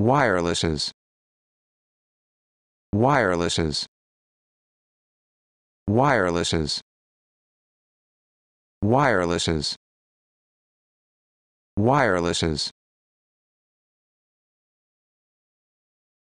wirelesses wirelesses wirelesses wirelesses wirelesses